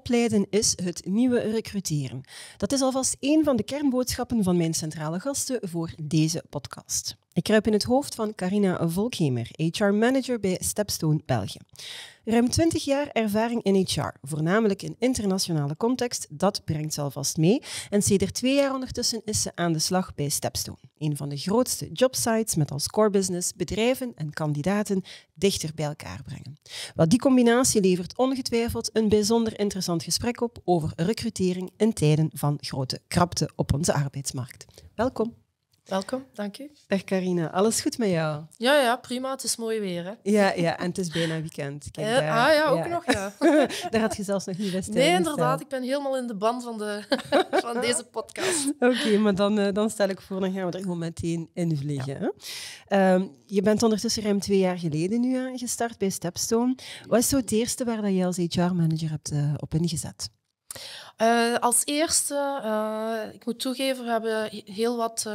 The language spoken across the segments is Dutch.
opleiden is het nieuwe recruteren. Dat is alvast één van de kernboodschappen van mijn centrale gasten voor deze podcast. Ik kruip in het hoofd van Carina Volkhemer, HR-manager bij Stepstone België. Ruim 20 jaar ervaring in HR, voornamelijk in internationale context, dat brengt ze alvast mee. En sedert twee jaar ondertussen is ze aan de slag bij Stepstone, een van de grootste jobsites met als core business bedrijven en kandidaten dichter bij elkaar brengen. Wel, die combinatie levert ongetwijfeld een bijzonder interessant gesprek op over recrutering in tijden van grote krapte op onze arbeidsmarkt. Welkom. Welkom, dank u. Dag Carina, alles goed met jou? Ja, ja, prima. Het is mooi weer. Hè? Ja, ja, en het is bijna weekend. Kijk, eh, daar, ah ja, ook nog, ja. daar had je zelfs nog niet weten. Nee, dus, inderdaad. Eh. Ik ben helemaal in de band van, de, van deze podcast. Oké, maar dan, eh, dan stel ik voor, dan gaan we er gewoon meteen in vliegen. Ehm, je bent ondertussen ruim twee jaar geleden nu gestart bij Stepstone. Wat is zo het eerste waar dat je als HR-manager hebt uh, op ingezet? Eh, als eerste, eh, ik moet toegeven, we hebben heel wat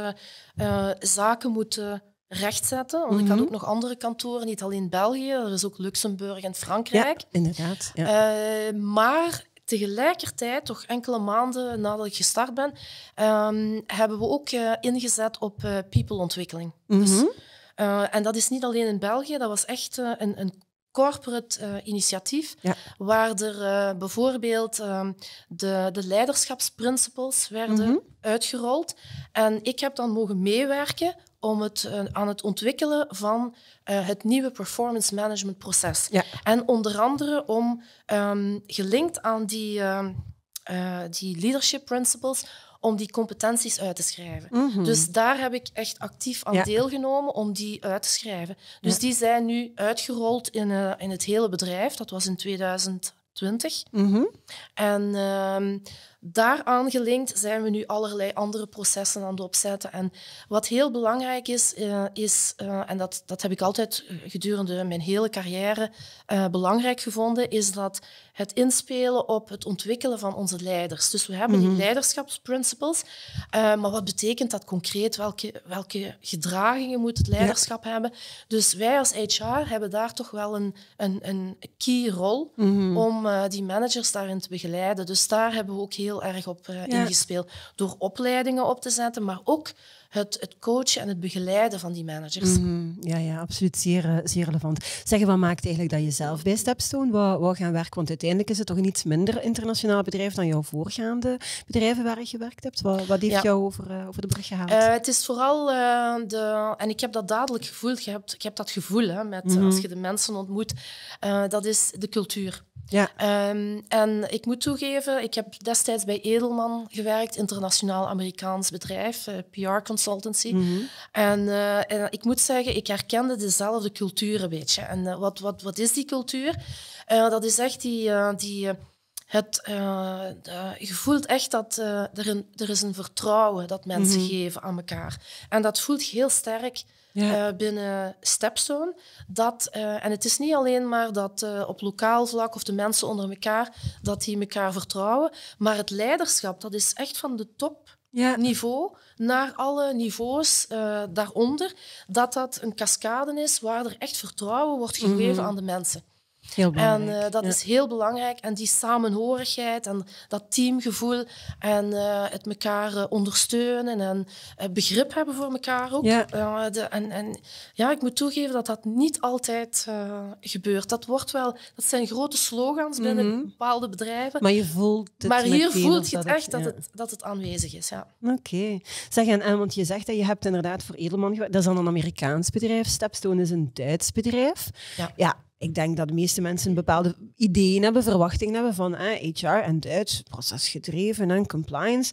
eh, zaken moeten rechtzetten. Want ik had mhm. ook nog andere kantoren, niet alleen België, er is ook Luxemburg en Frankrijk. Ja, inderdaad. maar tegelijkertijd, toch enkele maanden nadat ik gestart ben, ehm, hebben we ook ingezet op peopleontwikkeling. Dus, mm en dat is niet alleen in België, dat was echt een, een corporate eh, initiatief, waar er eh, bijvoorbeeld ehm, de, de leiderschapsprinciples werden mhm. uitgerold. En ik heb dan mogen meewerken om het, eh, aan het ontwikkelen van het nieuwe performance management proces. En onder andere om ehm, gelinkt aan die, ehm, die leadership principles, om die competenties uit te schrijven. Mhm. Dus daar heb ik echt actief aan deelgenomen om die uit te schrijven. Dus die zijn nu uitgerold in, eh, in het hele bedrijf. Dat was in 2020. Mhm. En ehm, daaraan gelinkt zijn we nu allerlei andere processen aan het opzetten. En wat heel belangrijk is, eh, is eh, en dat, dat heb ik altijd gedurende mijn hele carrière belangrijk gevonden, is dat het inspelen op het ontwikkelen van onze leiders. Dus we hebben die mm leiderschapsprinciples, eh, maar wat betekent dat concreet? Welke, welke gedragingen moet het leiderschap hebben? Dus wij als HR hebben daar toch wel een, een, een key rol mhm. om eh, die managers daarin te begeleiden. Dus daar hebben we ook heel erg op uh, ingespeeld. Door opleidingen op te zetten, maar ook het, het coachen en het begeleiden van die managers. Mhm. Ja, ja, absoluut. Zeer, eh, zeer relevant. Zeggen, wat maakt eigenlijk dat je zelf bij Stepstone wou, wou gaan werken? Want uiteindelijk is het toch een iets minder internationaal bedrijf dan jouw voorgaande bedrijven waar je gewerkt hebt. Wat, wat heeft jou over, eh, over de brug gehaald? Eh, het is vooral de... En ik heb dat dadelijk gevoeld. Je hebt, ik heb dat gevoel hè, met, mhm. als je de mensen ontmoet. dat is de cultuur. Ja. Ehm, en ik moet toegeven, ik heb destijds bij Edelman gewerkt, internationaal Amerikaans bedrijf, eh, PR consultancy. Mhm. en, eh, en, ik moet zeggen, ik herkende dezelfde cultuur een beetje. En eh, wat, wat, wat is die cultuur? dat is echt die, die, het, je voelt echt dat er, een, er is een vertrouwen dat mensen mhm. geven aan elkaar. En dat voelt heel sterk eh, binnen Stepstone. Dat, eh, en het is niet alleen maar dat eh, op lokaal vlak of de mensen onder elkaar, dat die elkaar vertrouwen, maar het leiderschap, dat is echt van de top niveau naar alle niveaus daaronder, dat dat een cascade is waar er echt vertrouwen wordt gegeven mhm. aan de mensen. Heel en eh, dat is heel belangrijk. En die samenhorigheid en dat teamgevoel en eh, het elkaar eh, ondersteunen en begrip hebben voor elkaar ook. Ja. De, en, en, ja, ik moet toegeven dat dat niet altijd gebeurt. Dat, wordt wel, dat zijn grote slogans binnen mhm. bepaalde bedrijven. Maar je voelt het Maar hier voelt je het echt dat, het, dat het aanwezig is, ja. Oké. Zeg, en, en, want je zegt dat je hebt inderdaad voor Edelman... Dat is dan een Amerikaans bedrijf. Stepstone is een Duits bedrijf. Ja. ja ik denk dat de meeste mensen bepaalde ideeën hebben, verwachtingen hebben van HR en Duits, procesgedreven en compliance.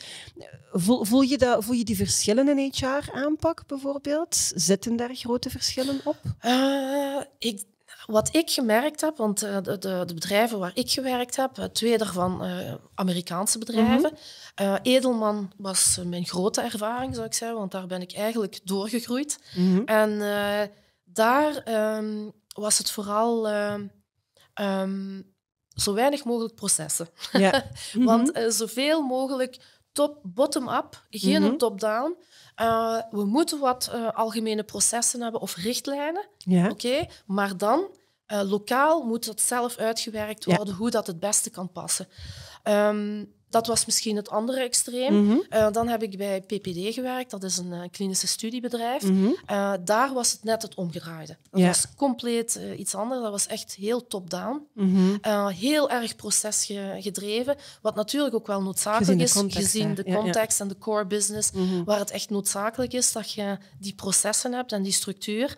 Voel, voel, je dat, voel je die verschillen in HR-aanpak bijvoorbeeld? Zitten daar grote verschillen op? Eh, ik, wat ik gemerkt heb, want eh, de, de, de, bedrijven waar ik gewerkt heb, twee daarvan uh, Amerikaanse bedrijven. Mhm. Edelman was mijn grote ervaring, zou ik zeggen, want daar ben ik eigenlijk doorgegroeid. Mhm. En daar... Ehm, was het vooral ehm, ehm, zo weinig mogelijk processen. Ja. Want mhm. eh, zoveel mogelijk top, bottom-up, geen mhm. top-down. Eh, we moeten wat eh, algemene processen hebben of richtlijnen. Oké, maar dan uh, lokaal moet dat zelf uitgewerkt worden hoe dat het beste kan passen. Ehm, dat was misschien het andere extreem. Mhm. Eh, dan heb ik bij PPD gewerkt, dat is een eh, klinische studiebedrijf. Mhm. Eh, daar was het net het omgedraaide. Dat was compleet iets anders. Dat was echt heel top-down. Mhm. heel erg procesgedreven, wat natuurlijk ook wel noodzakelijk is, gezien de context en de core business, waar het echt noodzakelijk is dat je die processen hebt en die structuur.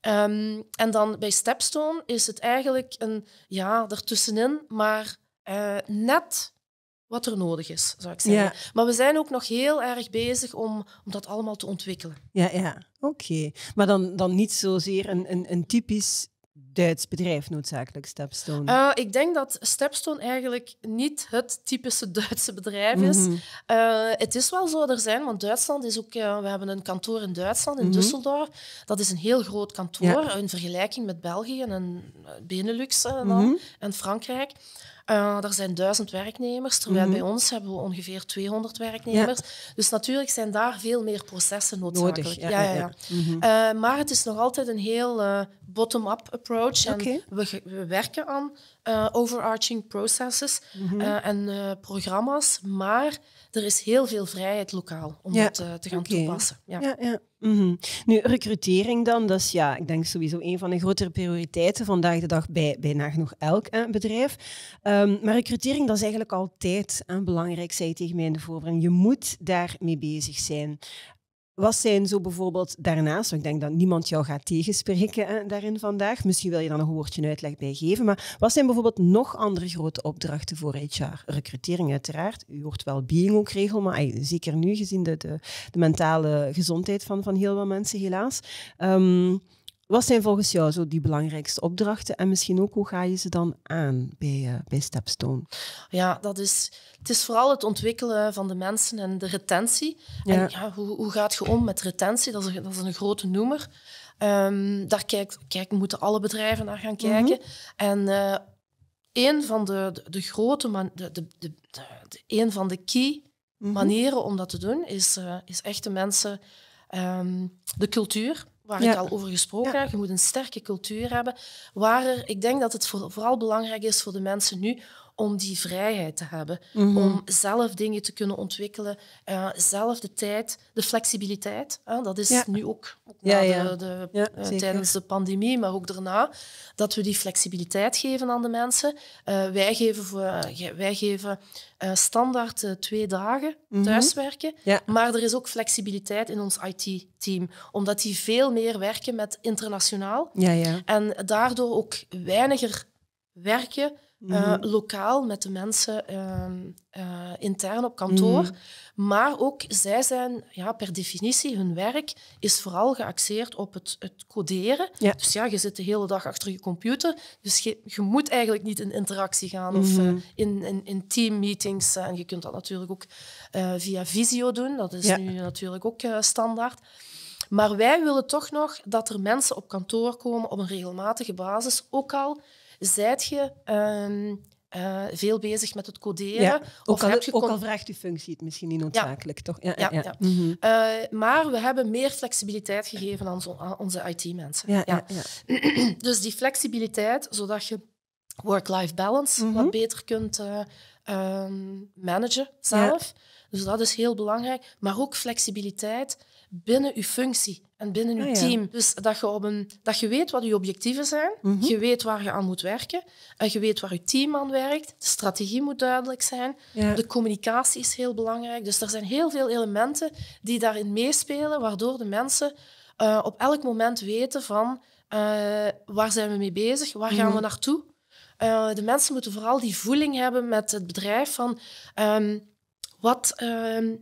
Ehm, en dan bij Stepstone is het eigenlijk een ja, ertussenin, maar net wat er nodig is, zou ik zeggen. Maar we zijn ook nog heel erg bezig om, om dat allemaal te ontwikkelen. Ja, ja. oké. Maar dan, dan niet zozeer een, een, een typisch Duits bedrijf noodzakelijk, Stepstone? Eh, ik denk dat Stepstone eigenlijk niet het typische Duitse bedrijf is. Mhm. Eh, het is wel zo, er zijn, want Duitsland is ook... Eh, we hebben een kantoor in Duitsland, in mhm. Düsseldorf. Dat is een heel groot kantoor in vergelijking met België en Benelux dan, mhm. en Frankrijk. Uh, er zijn duizend werknemers, terwijl mhm. bij ons hebben we ongeveer 200 werknemers. Dus natuurlijk zijn daar veel meer processen noodzakelijk. Nodig, ja, ja, mhm. eh, maar het is nog altijd een heel eh, bottom-up approach. En we, we, werken aan eh, overarching processes mhm. eh, en eh, programma's, maar er is heel veel vrijheid lokaal om dat te gaan toepassen. Ja. ja, ja. Mhm. Nu, recrutering dan, dat is ja, ik denk sowieso een van de grotere prioriteiten vandaag de dag bij, bijna nagenoeg elk eh, bedrijf. Ehm, maar recrutering, dat is eigenlijk altijd eh, belangrijk, zei je tegen mij in de voorbereiding. Je moet daarmee bezig zijn. Wat zijn zo bijvoorbeeld daarnaast, want ik denk dat niemand jou gaat tegenspreken hè, daarin vandaag, misschien wil je dan nog een woordje uitleg bij geven, maar wat zijn bijvoorbeeld nog andere grote opdrachten voor HR? Recrutering uiteraard, u hoort wel being ook regel, maar zeker nu gezien de, de, de, mentale gezondheid van, van heel wat mensen helaas. Ehm, wat zijn volgens jou zo die belangrijkste opdrachten en misschien ook hoe ga je ze dan aan bij, eh, bij Stepstone? Ja, dat is, het is vooral het ontwikkelen van de mensen en de retentie. En ja, hoe, hoe gaat je om met retentie? Dat is, dat is een grote noemer. Ehm, daar kijkt, kijk, moeten alle bedrijven naar gaan mhm. kijken. En eh, een van de, de, grote, man, de, de, de, een van de key mhm. manieren om dat te doen, is, eh, is echt de mensen, um, de cultuur waar ik al over gesproken heb. Je moet een sterke cultuur hebben. Waar ik denk dat het vooral belangrijk is voor de mensen nu om die vrijheid te hebben. Mhm. Om zelf dingen te kunnen ontwikkelen, eh, zelf de tijd, de flexibiliteit. dat is nu ook, De, eh, tijdens de pandemie, maar ook daarna, dat we die flexibiliteit geven aan de mensen. Eh, wij geven, wij geven standaard twee dagen mhm. thuiswerken, maar er is ook flexibiliteit in ons IT-team, omdat die veel meer werken met internationaal en daardoor ook weiniger werken eh, mhm. lokaal met de mensen ehm, eh, intern op kantoor. Mhm. Maar ook zij zijn ja, per definitie, hun werk is vooral geaxeerd op het, het coderen. Dus ja, je zit de hele dag achter je computer. Dus je, moet eigenlijk niet in interactie gaan of mhm. eh, in, in, in teammeetings. en je kunt dat natuurlijk ook via visio doen. Dat is nu natuurlijk ook standaard. Maar wij willen toch nog dat er mensen op kantoor komen op een regelmatige basis, ook al Zijt je ehm, eh, veel bezig met het coderen? Ook, of al, heb je ook al vraagt functie het misschien niet noodzakelijk, toch? Ja, ja, mhm. eh, maar we hebben meer flexibiliteit gegeven aan, onze IT-mensen. Ja, dus die flexibiliteit, zodat je work-life balance mhm. wat beter kunt uh, managen zelf. Dus dat is heel belangrijk. Maar ook flexibiliteit binnen uw functie en binnen uw ah, team. Dus dat je, op een, dat je weet wat je objectieven zijn, mhm. je weet waar je aan moet werken, en je weet waar je team aan werkt, de strategie moet duidelijk zijn, de communicatie is heel belangrijk. Dus er zijn heel veel elementen die daarin meespelen, waardoor de mensen eh, op elk moment weten van eh, waar zijn we mee bezig, waar gaan we mhm. naartoe. Uh, de mensen moeten vooral die voeling hebben met het bedrijf van... Ehm, wat, ehm,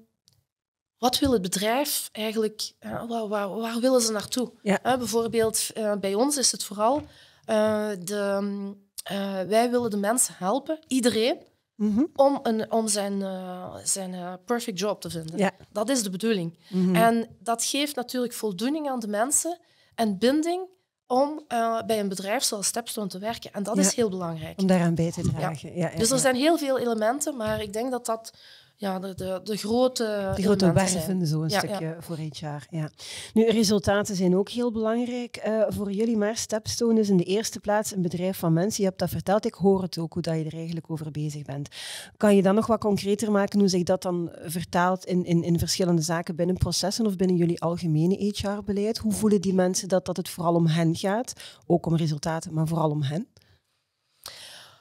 wat wil het bedrijf eigenlijk, eh, waar, waar, waar, willen ze naartoe? Eh, bijvoorbeeld eh, bij ons is het vooral, de, wij willen de mensen helpen, iedereen, mhm. om, een, om zijn, zijn perfect job te vinden. Dat is de bedoeling. Mhm. En dat geeft natuurlijk voldoening aan de mensen en binding om bij een bedrijf zoals Stepstone te werken. En dat is heel belangrijk. Om daaraan bij te dragen. Ja. dus er zijn heel veel elementen, maar ik denk dat dat ja, de, de, grote. De grote werven, vinden zo een ja, stukje voor HR. Ja. Nu, resultaten zijn ook heel belangrijk eh, voor jullie, maar Stepstone is in de eerste plaats een bedrijf van mensen. Je hebt dat verteld, ik hoor het ook, hoe dat je er eigenlijk over bezig bent. Kan je dan nog wat concreter maken, hoe zich dat dan vertaalt in, in, in verschillende zaken binnen processen of binnen jullie algemene HR-beleid? Hoe voelen die mensen dat, dat het vooral om hen gaat? Ook om resultaten, maar vooral om hen?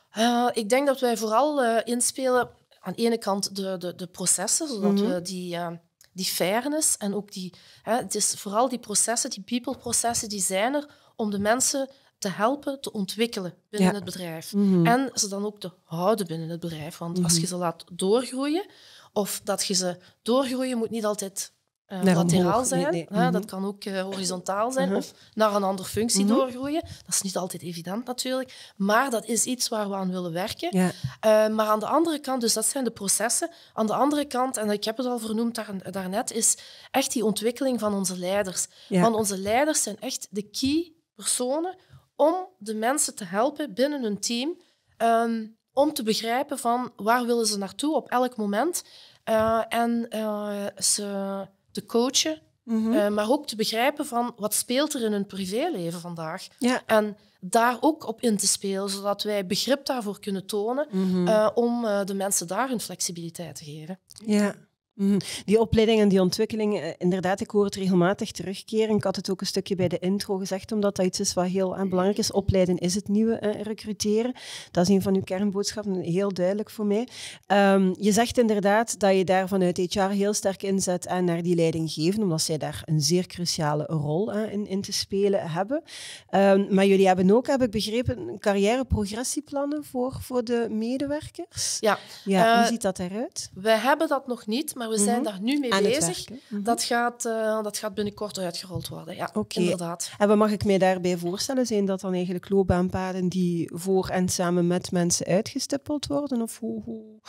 Eh, ik denk dat wij vooral eh, inspelen aan de ene kant de, de, de processen, zodat mhm. we die, eh, die fairness en ook die... Hè, het is vooral die processen, die people-processen, die zijn er om de mensen te helpen te ontwikkelen binnen het bedrijf. Mhm. En ze dan ook te houden binnen het bedrijf. Want als mhm. je ze laat doorgroeien, of dat je ze doorgroeien moet niet altijd lateraal eh, zijn. dat mm-hmm. kan ook eh, horizontaal zijn mm-hmm. of naar een andere functie mm-hmm. doorgroeien. Dat is niet altijd evident natuurlijk, maar dat is iets waar we aan willen werken. Ja. Eh, maar aan de andere kant, dus dat zijn de processen. Aan de andere kant, en ik heb het al vernoemd daar, daarnet, is echt die ontwikkeling van onze leiders. Want onze leiders zijn echt de key personen om de mensen te helpen binnen hun team. Ehm, om te begrijpen van waar willen ze naartoe op elk moment. en ze te coachen, mhm. eh, maar ook te begrijpen van wat speelt er in hun privéleven vandaag. En daar ook op in te spelen, zodat wij begrip daarvoor kunnen tonen mhm. eh, om eh, de mensen daar hun flexibiliteit te geven. Ja. Mhm. Die opleiding en die ontwikkeling, eh, inderdaad, ik hoor het regelmatig terugkeren. Ik had het ook een stukje bij de intro gezegd, omdat dat iets is wat heel eh, belangrijk is. Opleiden is het nieuwe eh, recruteren. Dat is een van uw kernboodschappen, heel duidelijk voor mij. Ehm, je zegt inderdaad dat je daar vanuit HR heel sterk inzet en naar die geven, omdat zij daar een zeer cruciale rol eh, in, in, te spelen hebben. Ehm, maar jullie hebben ook, heb ik begrepen, carrièreprogressieplannen voor, voor de medewerkers. Ja. ja hoe eh, ziet dat eruit? We hebben dat nog niet, maar we zijn mhm. daar nu mee bezig. Mhm. dat, gaat, eh, dat gaat binnenkort uitgerold worden, ja, inderdaad. En wat mag ik mij daarbij voorstellen? Zijn dat dan eigenlijk loopbaanpaden die voor en samen met mensen uitgestippeld worden? Of hoe, hoe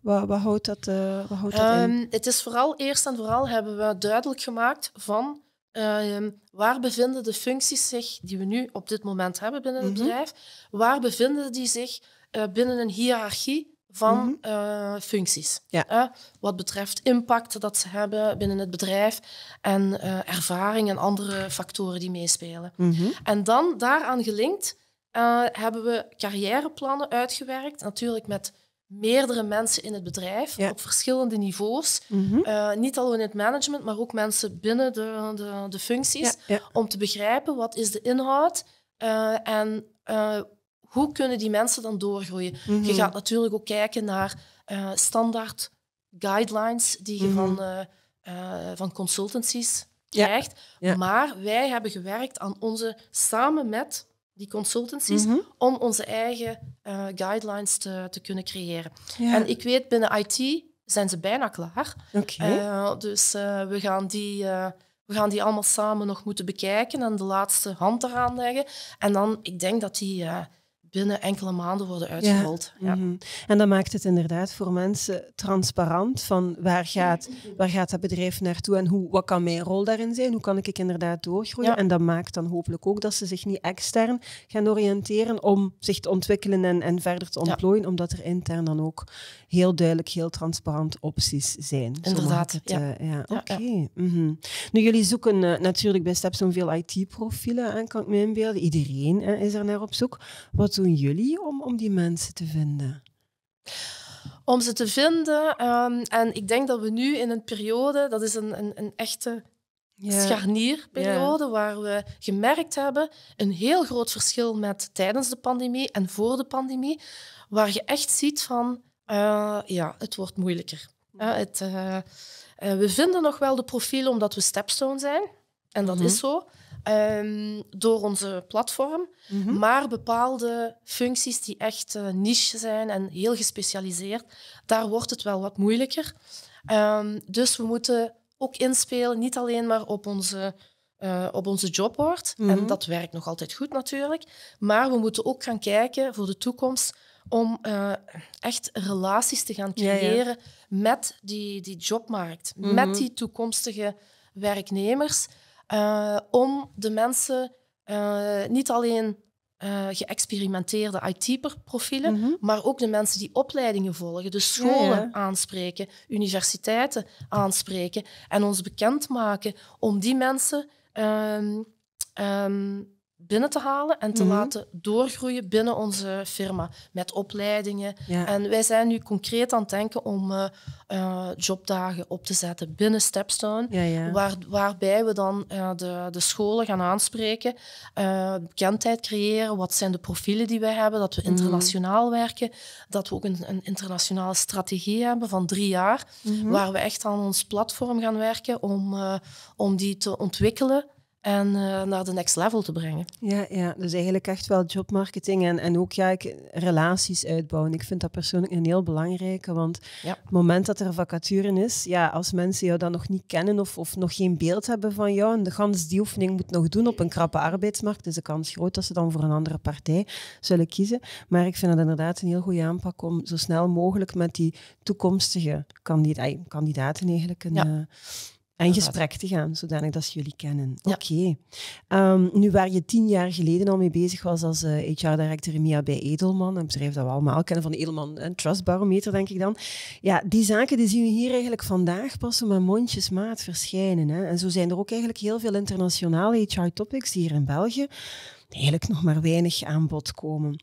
wat, houdt dat, eh, wat houdt dat in? Ehm, het is vooral, eerst en vooral hebben we duidelijk gemaakt van... Ehm, waar bevinden de functies zich die we nu op dit moment hebben binnen het mhm. bedrijf? Waar bevinden die zich eh, binnen een hiërarchie van mhm. eh, functies. Ja. wat betreft impact dat ze hebben binnen het bedrijf en uh, ervaring en andere factoren die meespelen. Mhm. En dan daaraan gelinkt eh, hebben we carrièreplannen uitgewerkt, natuurlijk met meerdere mensen in het bedrijf op verschillende niveaus, mhm. niet alleen in het management, maar ook mensen binnen de, de, de functies, om te begrijpen wat is de inhoud is en hoe kunnen die mensen dan doorgroeien? Je mhm. gaat natuurlijk ook kijken naar eh, standaard guidelines die je mhm. van, eh, eh, van consultancies krijgt. Maar wij hebben gewerkt aan onze, samen met die consultancies, mhm. om onze eigen guidelines te, te kunnen creëren. En ik weet, binnen IT zijn ze bijna klaar. dus we gaan die... We gaan die allemaal samen nog moeten bekijken en de laatste hand eraan leggen. En dan, ik denk dat die binnen enkele maanden worden uitgerold. Ja. Mhm. En dat maakt het inderdaad voor mensen transparant van waar gaat, waar gaat dat bedrijf naartoe en hoe, wat kan mijn rol daarin zijn, hoe kan ik, ik inderdaad doorgroeien. En dat maakt dan hopelijk ook dat ze zich niet extern gaan oriënteren om zich te ontwikkelen en, en verder te ontplooien, omdat er intern dan ook heel duidelijk, heel transparant opties zijn. Inderdaad. Het, ja. Eh, Oké. Mhm. Nu, jullie zoeken uh, natuurlijk bij Step veel IT-profielen aan, kan ik me inbeelden. Iedereen is er naar op zoek. Wat doen jullie om, om die mensen te vinden? Om ze te vinden. Ehm, en ik denk dat we nu in een periode, dat is een, een, een echte scharnierperiode, waar we gemerkt hebben een heel groot verschil met tijdens de pandemie en voor de pandemie, waar je echt ziet van, eh, ja, het wordt moeilijker. Eh, het, eh, we vinden nog wel de profielen omdat we stepstone zijn. En dat is mhm. zo. Ehm, door onze platform. Mhm. Maar bepaalde functies die echt eh, niche zijn en heel gespecialiseerd, daar wordt het wel wat moeilijker. Ehm, dus we moeten ook inspelen, niet alleen maar op onze, uh, op onze jobboard. En mhm. dat werkt nog altijd goed natuurlijk. Maar we moeten ook gaan kijken voor de toekomst om eh, echt relaties te gaan creëren met die, die jobmarkt, met mhm. die toekomstige werknemers. Eh, om de mensen eh, niet alleen eh, geëxperimenteerde IT-profielen, mhm. maar ook de mensen die opleidingen volgen, de scholen aanspreken, universiteiten aanspreken en ons bekendmaken om die mensen ehm, ehm, binnen te halen en te mhm. laten doorgroeien binnen onze firma met opleidingen. En wij zijn nu concreet aan het denken om eh, eh, jobdagen op te zetten binnen Stepstone, Waar, waarbij we dan eh, de, de scholen gaan aanspreken, bekendheid creëren, wat zijn de profielen die wij hebben, dat we mhm. internationaal werken, dat we ook een, een, internationale strategie hebben van drie jaar, mhm. waar we echt aan ons platform gaan werken om, om die te ontwikkelen en eh, naar de next level te brengen. Ja, ja, dus eigenlijk echt wel jobmarketing en, en ook ja, ik, relaties uitbouwen. Ik vind dat persoonlijk een heel belangrijke, want het moment dat er een vacature is, ja, als mensen jou dan nog niet kennen of, of nog geen beeld hebben van jou en de gans die oefening moet nog doen op een krappe arbeidsmarkt, is dus de kans groot dat ze dan voor een andere partij zullen kiezen. Maar ik vind het inderdaad een heel goede aanpak om zo snel mogelijk met die toekomstige kandidaten, kandidaten eigenlijk een... Eh, en gesprek te gaan, zodanig dat ze jullie kennen. Oké. Ehm, nu, waar je tien jaar geleden al mee bezig was als uh, eh, HR-director MIA bij Edelman, een bedrijf dat we allemaal kennen van Edelman en Trust Barometer, denk ik dan. Ja, die zaken die zien we hier eigenlijk vandaag passen maar mondjesmaat verschijnen. Hè? En zo zijn er ook eigenlijk heel veel internationale HR-topics die hier in België eigenlijk nog maar weinig aan bod komen.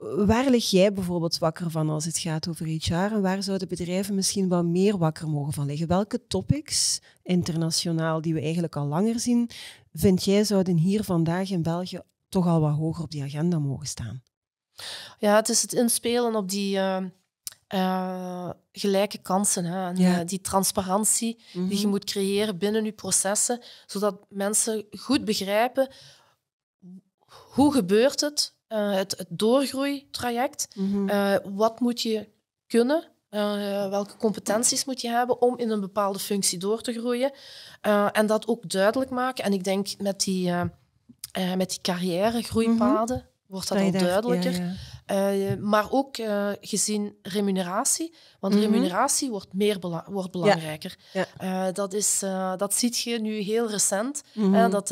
Waar lig jij bijvoorbeeld wakker van als het gaat over HR? En waar zouden bedrijven misschien wel meer wakker mogen van liggen? Welke topics, internationaal, die we eigenlijk al langer zien, vind jij zouden hier vandaag in België toch al wat hoger op die agenda mogen staan? Ja, het is het inspelen op die eh, eh, gelijke kansen. Hè? En, eh, die transparantie die je mhm. moet creëren binnen je processen, zodat mensen goed begrijpen hoe gebeurt het eh, het, doorgroeitraject. Mhm. Eh, wat moet je kunnen? Eh, welke competenties moet je hebben om in een bepaalde functie door te groeien? en dat ook duidelijk maken. En ik denk met die, met die carrière, groeipaden, mhm. wordt dat al duidelijker. Eh, maar ook eh, gezien remuneratie, want mhm. remuneratie wordt, meer wordt belangrijker. Eh, dat, is, dat ziet je nu heel recent. Mhm. dat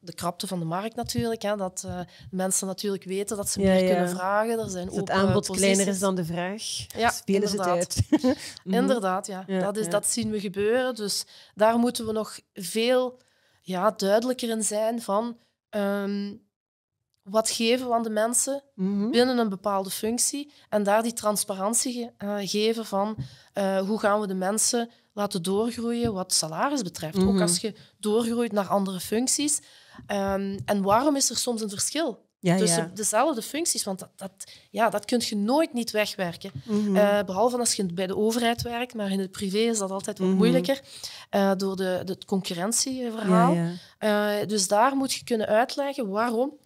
de krapte van de markt natuurlijk, dat mensen natuurlijk weten dat ze meer kunnen vragen. Er zijn dus het aanbod kleiner is dan de vraag, ja, spelen dus inderdaad. ze het uit. Mhm. inderdaad, ja. dat, is, dat zien we gebeuren. Dus daar moeten we nog veel ja, duidelijker in zijn van... Ehm, wat geven we aan de mensen mhm. binnen een bepaalde functie en daar die transparantie eh, geven van eh, hoe gaan we de mensen laten doorgroeien wat salaris betreft. Ook mhm. als je doorgroeit naar andere functies. Ehm, en waarom is er soms een verschil? tussen dezelfde functies, want dat, dat, ja, dat kun je nooit niet wegwerken. Mm behalve als je bij de overheid werkt, maar in het privé is dat altijd wat mhm. moeilijker door de, het concurrentieverhaal. dus daar moet je kunnen uitleggen waarom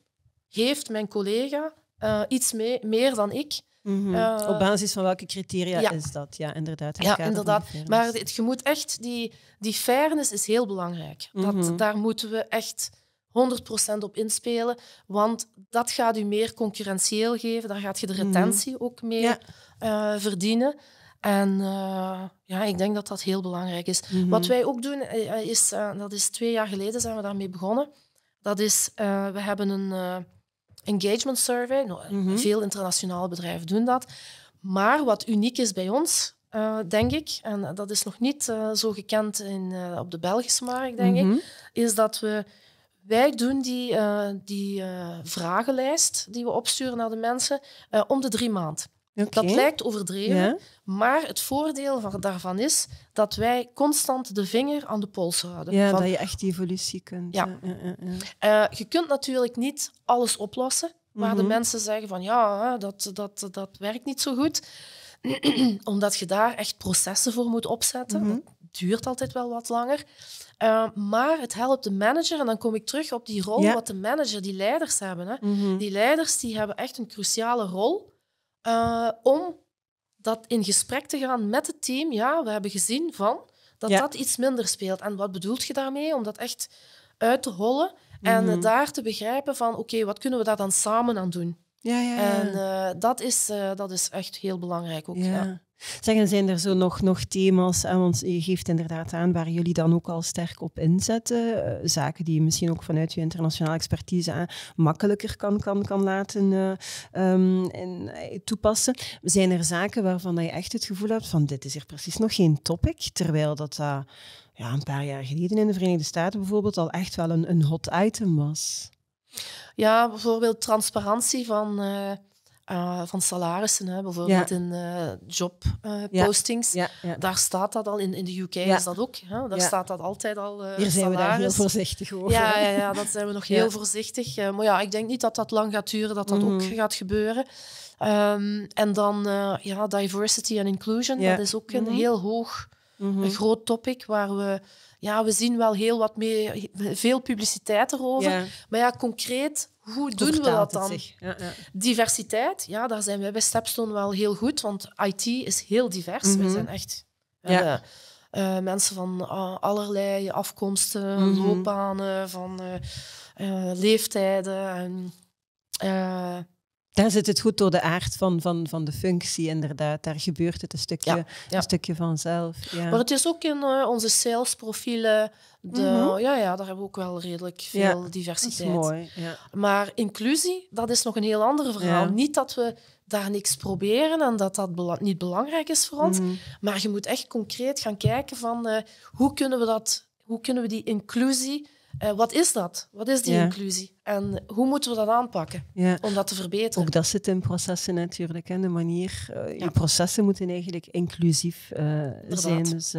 geeft mijn collega eh, iets mee, meer dan ik. Mhm. Eh, op basis van welke criteria is dat? Ja, inderdaad. Ja, inderdaad. Maar het, je moet echt, die, die fairness is heel belangrijk. dat, mhm. daar moeten we echt 100% op inspelen, want dat gaat u meer concurrentieel geven. Daar gaat je de mhm. retentie ook mee eh, verdienen. En ja, ik denk dat dat heel belangrijk is. Wat wij ook doen, is, dat is twee jaar geleden zijn we daarmee begonnen. Dat is, we hebben een engagement survey. Nou, mhm. Veel internationale bedrijven doen dat. Maar wat uniek is bij ons, eh, denk ik, en dat is nog niet eh, zo gekend in, eh, op de Belgische markt, denk ik, mhm. is dat we wij doen die, die vragenlijst die we opsturen naar de mensen om de drie maanden. Dat lijkt overdreven, maar het voordeel van, daarvan is dat wij constant de vinger aan de pols houden. Ja, van, dat je echt die evolutie kunt. Ja. Eh, je kunt natuurlijk niet alles oplossen, waar de mhm. mensen zeggen van ja, dat, dat, dat werkt niet zo goed, omdat je daar echt processen voor moet opzetten. Mhm. Dat duurt altijd wel wat langer. Eh, maar het helpt de manager, en dan kom ik terug op die rol wat de manager, die leiders hebben. Hè. Mhm. Die leiders die hebben echt een cruciale rol eh, om dat in gesprek te gaan met het team. Ja, we hebben gezien van dat dat iets minder speelt. En wat bedoelt je daarmee? Om dat echt uit te hollen en mhm. daar te begrijpen van, oké, wat kunnen we daar dan samen aan doen? Ja, ja, ja. En eh, dat, is, eh, dat is echt heel belangrijk ook. Ja. Zeggen, zijn er zo nog, nog thema's, want je geeft inderdaad aan waar jullie dan ook al sterk op inzetten, eh, zaken die je misschien ook vanuit je internationale expertise makkelijker kan, kan, kan laten eh, ehm, en, eh, toepassen. Zijn er zaken waarvan je echt het gevoel hebt van dit is er precies nog geen topic, terwijl dat ja, een paar jaar geleden in de Verenigde Staten bijvoorbeeld al echt wel een, een hot item was? Ja, bijvoorbeeld transparantie van... Eh, van salarissen, hè, bijvoorbeeld in uh, eh, jobpostings. Daar staat dat al, in, in de UK is dat ook. Hè? Daar staat dat altijd al. Eh, Hier zijn we daar heel voorzichtig over. Ja, ja, ja dat zijn we nog heel voorzichtig. maar ja, ik denk niet dat dat lang gaat duren, dat dat ook mhm. gaat gebeuren. Ehm, en dan ja, diversity en inclusion, dat is ook een mhm. heel hoog Mhm. Een groot topic waar we... Ja, we zien wel heel wat meer veel publiciteit erover. Maar ja, concreet, hoe doen we dat dan? Ja, ja. Diversiteit, ja, daar zijn wij bij Stepstone wel heel goed, want IT is heel divers. Mm We zijn echt eh, mensen van eh, allerlei afkomsten, mhm. loopbanen, van eh, leeftijden. En, daar zit het goed door de aard van, van, van de functie, inderdaad. Daar gebeurt het een stukje, Een stukje vanzelf. Ja. Maar het is ook in eh, onze salesprofielen. De, mhm. ja, ja, daar hebben we ook wel redelijk veel diversiteit. Dat is mooi, Maar inclusie, dat is nog een heel ander verhaal. Niet dat we daar niks proberen en dat dat niet belangrijk is voor ons. Mhm. Maar je moet echt concreet gaan kijken van eh, hoe kunnen we dat, hoe kunnen we die inclusie eh, wat is dat? Wat is die inclusie? En hoe moeten we dat aanpakken om dat te verbeteren? Ook dat zit in processen natuurlijk. En de manier, eh, ja. processen moeten eigenlijk inclusief eh, zijn. Dus,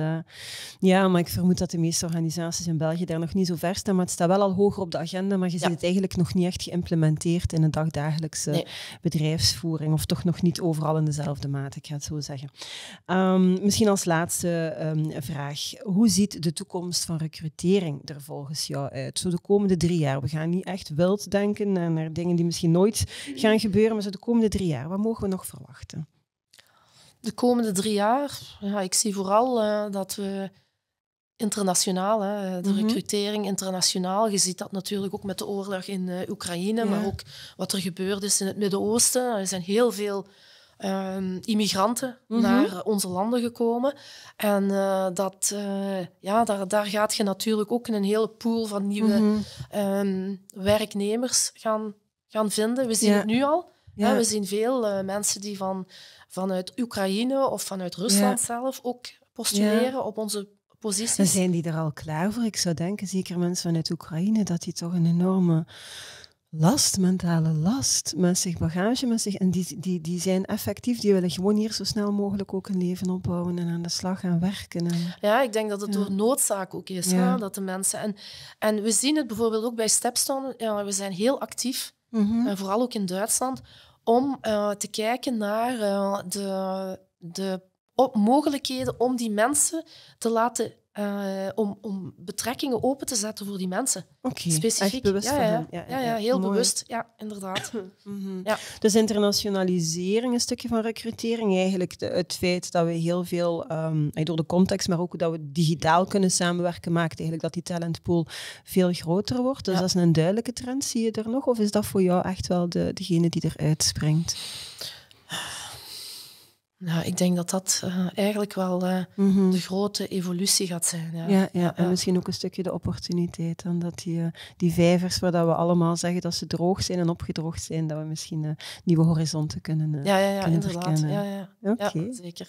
ja, maar ik vermoed dat de meeste organisaties in België daar nog niet zo ver staan. Maar het staat wel al hoger op de agenda, maar je ziet het eigenlijk nog niet echt geïmplementeerd in de dagdagelijkse bedrijfsvoering. Of toch nog niet overal in dezelfde mate, ik ga het zo zeggen. Ehm, misschien als laatste ehm, vraag. Hoe ziet de toekomst van recrutering er volgens jou ja, eh, zo de komende drie jaar. We gaan niet echt wild denken naar, dingen die misschien nooit gaan gebeuren, maar zo de komende drie jaar. Wat mogen we nog verwachten? De komende drie jaar, ja, ik zie vooral eh, dat we internationaal, hè, eh, de mm recrutering internationaal. Je ziet dat natuurlijk ook met de oorlog in Oekraïne, maar ook wat er gebeurd is in het Midden-Oosten. Er zijn heel veel Ehm, immigranten mhm. naar onze landen gekomen. En eh, dat, eh, ja, daar, daar gaat je natuurlijk ook een hele pool van nieuwe mhm. ehm, werknemers gaan, gaan vinden. We zien het nu al. Hè? we zien veel eh, mensen die van, vanuit Oekraïne of vanuit Rusland zelf ook postuleren op onze posities. En zijn die er al klaar voor? Ik zou denken, zeker mensen vanuit Oekraïne, dat die toch een enorme last, mentale last, mensen bagage met zich. En die, die, die zijn effectief, die willen gewoon hier zo snel mogelijk ook een leven opbouwen en aan de slag gaan werken. En, ja, ik denk dat het door noodzaak ook is. Ja. Dat de mensen... En, en we zien het bijvoorbeeld ook bij Stepstone. Ja, we zijn heel actief, mhm. en vooral ook in Duitsland, om eh, te kijken naar eh, de, de op mogelijkheden om die mensen te laten eh, om, om, betrekkingen open te zetten voor die mensen. Oké, specifiek. bewust ja, ja, Ja, heel bewust. Ja, inderdaad. Mm Dus internationalisering, een stukje van recrutering, eigenlijk het feit dat we heel veel, ehm, eh, door de context, maar ook dat we digitaal kunnen samenwerken, maakt eigenlijk dat die talentpool veel groter wordt. Dus dat is een duidelijke trend. Zie je er nog? Of is dat voor jou echt wel de, degene die eruit springt? Nou, ik denk dat dat eh, eigenlijk wel eh, mhm. de grote evolutie gaat zijn. Ja, ja, ja en misschien ook een stukje de opportuniteit. Omdat die, eh, die vijvers waar dat we allemaal zeggen dat ze droog zijn en opgedroogd zijn, dat we misschien nieuwe horizonten kunnen Ja, ja, ja kunnen Ja, ja. ja, zeker.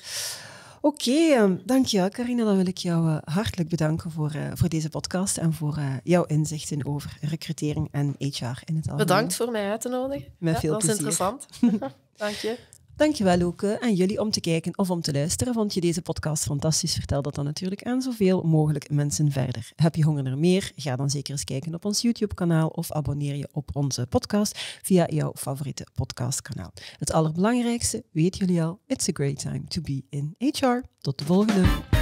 Oké, ehm, dankjewel Carina. Dan wil ik jou hartelijk bedanken voor, voor deze podcast en voor jouw inzichten over recrutering en HR in het algemeen. Bedankt voor mij uit te nodigen. Met veel dat plezier. Dat was interessant. Dank je. Dankjewel Loeke en jullie om te kijken of om te luisteren. Vond je deze podcast fantastisch? Vertel dat dan natuurlijk aan zoveel mogelijk mensen verder. Heb je honger naar meer? Ga dan zeker eens kijken op ons YouTube-kanaal of abonneer je op onze podcast via jouw favoriete podcastkanaal. Het allerbelangrijkste, weten jullie al, it's a great time to be in HR. Tot de volgende!